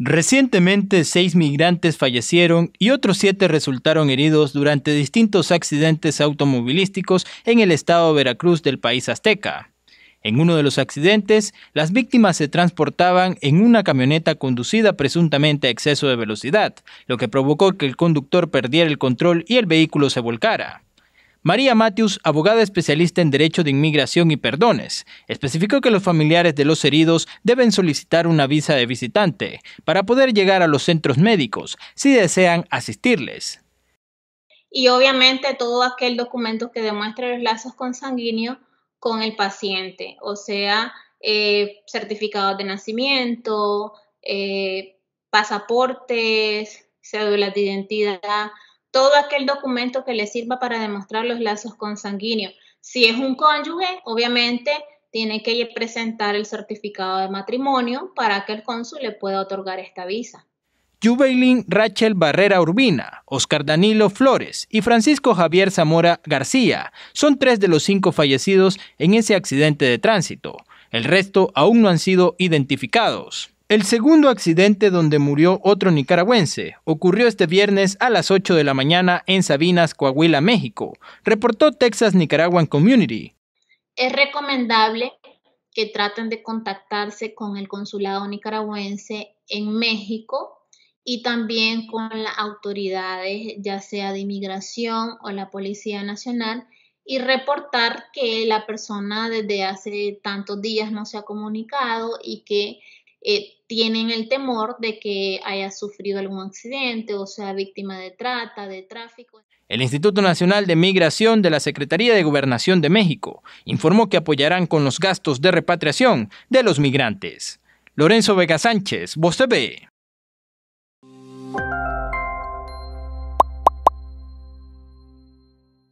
Recientemente, seis migrantes fallecieron y otros siete resultaron heridos durante distintos accidentes automovilísticos en el estado Veracruz del país azteca. En uno de los accidentes, las víctimas se transportaban en una camioneta conducida presuntamente a exceso de velocidad, lo que provocó que el conductor perdiera el control y el vehículo se volcara. María Matius, abogada especialista en Derecho de Inmigración y Perdones, especificó que los familiares de los heridos deben solicitar una visa de visitante para poder llegar a los centros médicos si desean asistirles. Y obviamente todo aquel documento que demuestre los lazos consanguíneos con el paciente, o sea, eh, certificados de nacimiento, eh, pasaportes, cédulas de identidad, todo aquel documento que le sirva para demostrar los lazos consanguíneos. Si es un cónyuge, obviamente tiene que presentar el certificado de matrimonio para que el cónsul le pueda otorgar esta visa. Jubeilín Rachel Barrera Urbina, Oscar Danilo Flores y Francisco Javier Zamora García son tres de los cinco fallecidos en ese accidente de tránsito. El resto aún no han sido identificados. El segundo accidente donde murió otro nicaragüense ocurrió este viernes a las 8 de la mañana en Sabinas, Coahuila, México, reportó Texas Nicaraguan Community. Es recomendable que traten de contactarse con el consulado nicaragüense en México y también con las autoridades, ya sea de inmigración o la Policía Nacional, y reportar que la persona desde hace tantos días no se ha comunicado y que eh, tienen el temor de que haya sufrido algún accidente o sea víctima de trata, de tráfico. El Instituto Nacional de Migración de la Secretaría de Gobernación de México informó que apoyarán con los gastos de repatriación de los migrantes. Lorenzo Vega Sánchez, Voz TV.